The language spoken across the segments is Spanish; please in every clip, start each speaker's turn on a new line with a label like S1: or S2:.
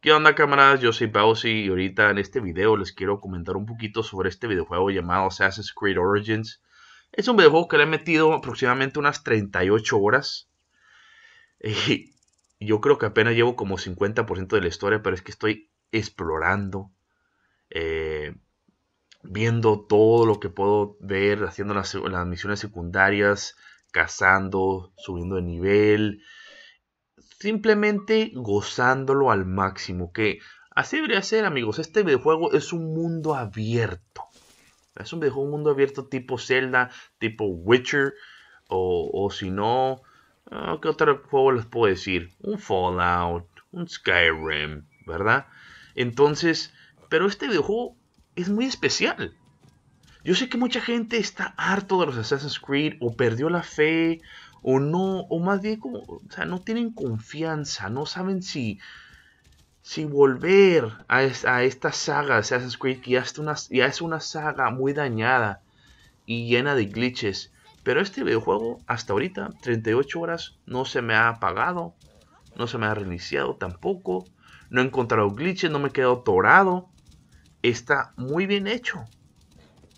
S1: ¿Qué onda camaradas? Yo soy Pausi y ahorita en este video les quiero comentar un poquito sobre este videojuego llamado Assassin's Creed Origins. Es un videojuego que le he metido aproximadamente unas 38 horas. Y yo creo que apenas llevo como 50% de la historia, pero es que estoy explorando, eh, viendo todo lo que puedo ver, haciendo las misiones secundarias, cazando, subiendo de nivel, simplemente gozándolo al máximo, que así debería ser amigos, este videojuego es un mundo abierto. Es un videojuego un mundo abierto tipo Zelda, tipo Witcher, o, o si no, ah, ¿qué otro juego les puedo decir? Un Fallout, un Skyrim, ¿verdad? Entonces, pero este videojuego es muy especial. Yo sé que mucha gente está harto de los Assassin's Creed o perdió la fe o no, o más bien como, o sea, no tienen confianza, no saben si, si volver a, esta saga de Assassin's Creed, que ya es, una, ya es una saga muy dañada y llena de glitches. Pero este videojuego, hasta ahorita, 38 horas, no se me ha apagado, no se me ha reiniciado tampoco, no he encontrado glitches, no me he quedado torado. Está muy bien hecho.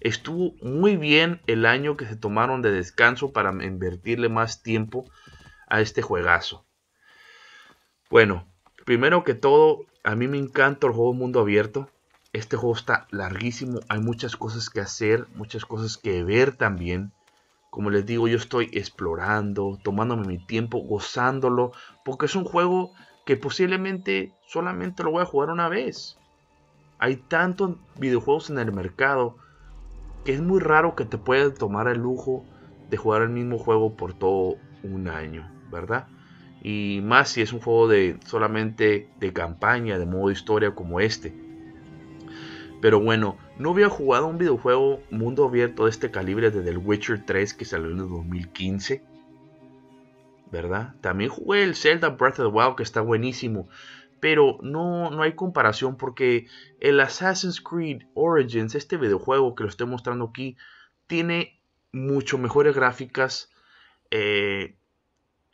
S1: Estuvo muy bien el año que se tomaron de descanso para invertirle más tiempo a este juegazo. Bueno, primero que todo, a mí me encanta el juego mundo abierto. Este juego está larguísimo, hay muchas cosas que hacer, muchas cosas que ver también. Como les digo, yo estoy explorando, tomándome mi tiempo, gozándolo, porque es un juego que posiblemente solamente lo voy a jugar una vez. Hay tantos videojuegos en el mercado que es muy raro que te puedas tomar el lujo de jugar el mismo juego por todo un año, ¿verdad? Y más si es un juego de solamente de campaña, de modo historia como este. Pero bueno, no había jugado un videojuego mundo abierto de este calibre desde el Witcher 3 que salió en el 2015. ¿Verdad? También jugué el Zelda Breath of the Wild que está buenísimo pero no, hay comparación porque el Assassin's Creed Origins, este videojuego que lo estoy mostrando aquí, tiene mucho mejores gráficas, eh,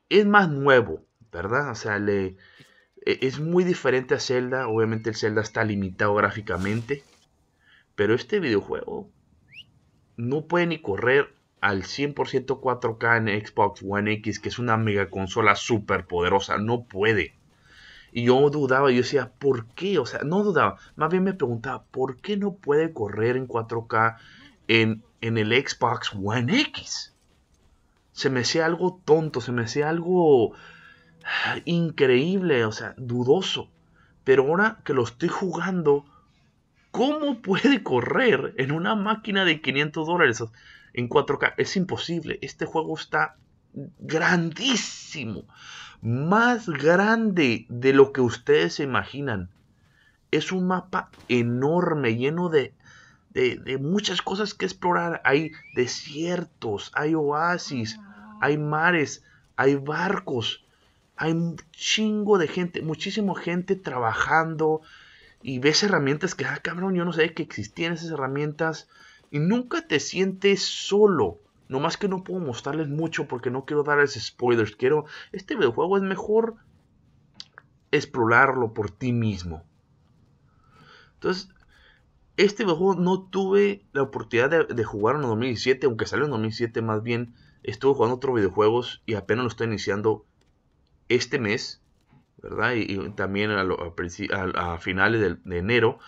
S1: es más nuevo, ¿verdad? O sea, le, e, es muy diferente a Zelda, obviamente el Zelda está limitado gráficamente, pero este videojuego no puede ni correr al 100% 4K en Xbox One X, que es una mega consola súper poderosa, no puede. Y yo dudaba, yo decía, ¿por qué? O sea, no dudaba, más bien me preguntaba, ¿por qué no puede correr en 4K en, en el Xbox One X? Se me hacía algo tonto, se me hacía algo ah, increíble, o sea, dudoso. Pero ahora que lo estoy jugando, ¿cómo puede correr en una máquina de 500 dólares en 4K? Es imposible. Este juego está grandísimo, más grande de lo que ustedes se imaginan. Es un mapa enorme, lleno de, muchas cosas que explorar. Hay desiertos, hay oasis, hay mares, hay barcos, hay un chingo de gente, muchísima gente trabajando y ves herramientas que, ah, cabrón, yo no sabía que existían esas herramientas y nunca te sientes solo. No más que no puedo mostrarles mucho porque no quiero darles spoilers. Quiero. Este videojuego es mejor explorarlo por ti mismo. Entonces, este videojuego no tuve la oportunidad de, de jugar en 2007. aunque salió en 2007 más bien. Estuve jugando otros videojuegos y apenas lo estoy iniciando este mes, ¿verdad? Y, también a, finales de, enero.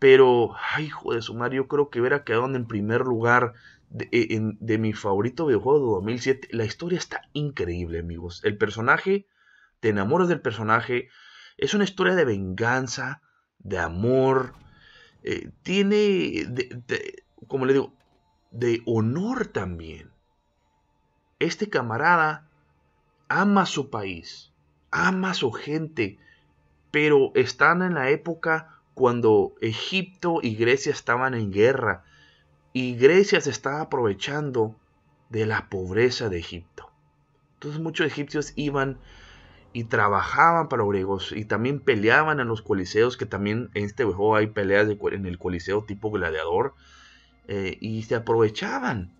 S1: Pero, ay, hijo de su madre, yo creo que hubiera quedado en primer lugar e, de, mi favorito videojuego de 2007. La historia está increíble, amigos. El personaje, te enamoras del personaje. Es una historia de venganza, de amor. Eh, tiene, como le digo, de honor también. Este camarada ama su país, ama su gente, pero están en la época cuando Egipto y Grecia estaban en guerra y Grecia se estaba aprovechando de la pobreza de Egipto. Entonces muchos egipcios iban y trabajaban para los griegos y también peleaban en los coliseos, que también en este juego hay peleas en el coliseo tipo gladiador, eh, y se aprovechaban.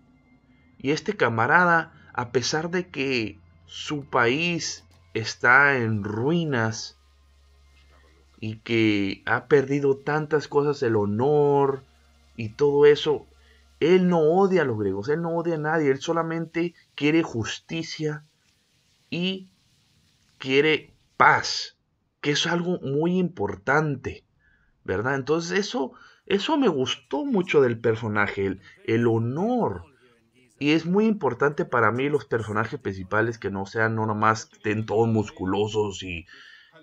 S1: Y este camarada, a pesar de que su país está en ruinas y que ha perdido tantas cosas, el honor y todo eso, él no odia a los griegos, él no odia a nadie, él solamente quiere justicia y quiere paz, que es algo muy importante, ¿verdad? Entonces eso, eso me gustó mucho del personaje, el, honor. Y es muy importante para mí los personajes principales que no sean no nomás estén todos musculosos y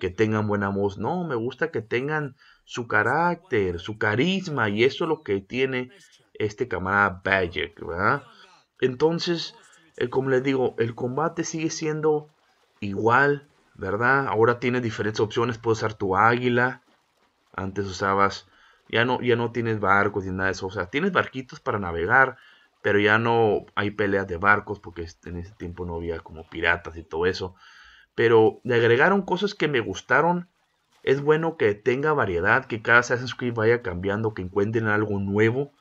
S1: que tengan buena voz. No, me gusta que tengan su carácter, su carisma, y eso es lo que tiene este camarada Badger, ¿verdad? Entonces, eh, como les digo, el combate sigue siendo igual, ¿verdad? Ahora tienes diferentes opciones, puedes usar tu águila, antes usabas, ya no, ya no tienes barcos ni nada de eso, o sea, tienes barquitos para navegar, pero ya no hay peleas de barcos porque en ese tiempo no había como piratas y todo eso. Pero le agregaron cosas que me gustaron. Es bueno que tenga variedad, que cada Assassin's Creed vaya cambiando, que encuentren algo nuevo.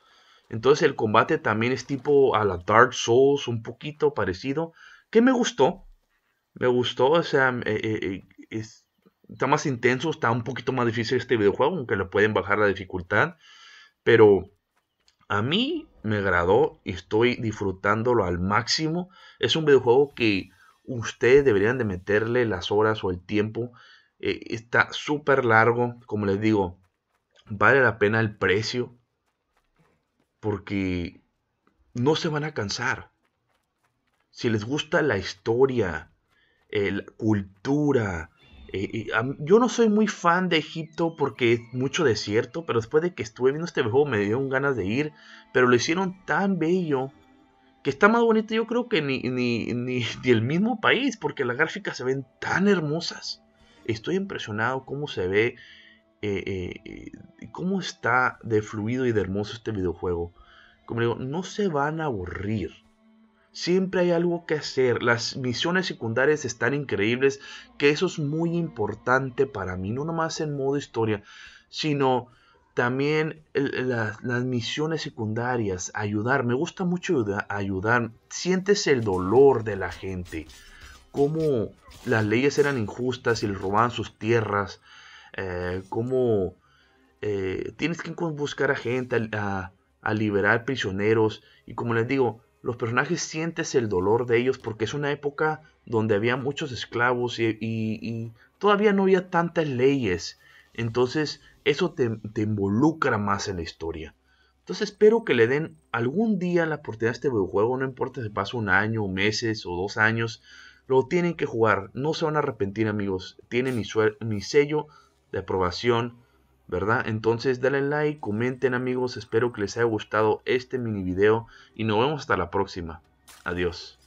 S1: Entonces el combate también es tipo a la Dark Souls, un poquito parecido, que me gustó. Me gustó, o sea, eh, eh, eh, está más intenso, está un poquito más difícil este videojuego, aunque le pueden bajar la dificultad. Pero a mí me agradó y estoy disfrutándolo al máximo. Es un videojuego que ustedes deberían de meterle las horas o el tiempo. está súper largo, como les digo, vale la pena el precio porque no se van a cansar. Si les gusta la historia, eh, la cultura, eh, yo no soy muy fan de Egipto porque es mucho desierto, pero después de que estuve viendo este juego me dieron ganas de ir, pero lo hicieron tan bello que está más bonito yo creo que ni, ni, ni el mismo país, porque las gráficas se ven tan hermosas. Estoy impresionado cómo se ve eh, eh, cómo está de fluido y de hermoso este videojuego. Como digo, no se van a aburrir. Siempre hay algo que hacer. Las misiones secundarias están increíbles, que eso es muy importante para mí, no nomás en modo historia, sino también las, misiones secundarias, ayudar. Me gusta mucho ayudar. Sientes el dolor de la gente, cómo las leyes eran injustas y le robaban sus tierras eh, como eh, tienes que buscar a gente, a, liberar prisioneros. Y como les digo, los personajes sientes el dolor de ellos porque es una época donde había muchos esclavos y, todavía no había tantas leyes. Entonces eso te, involucra más en la historia. Entonces espero que le den algún día la oportunidad a este videojuego, no importa si pasa un año, meses o dos años, lo tienen que jugar, no se van a arrepentir amigos, tiene mi, mi sello de aprobación, ¿verdad? Entonces denle like, comenten amigos, espero que les haya gustado este mini video y nos vemos hasta la próxima. Adiós.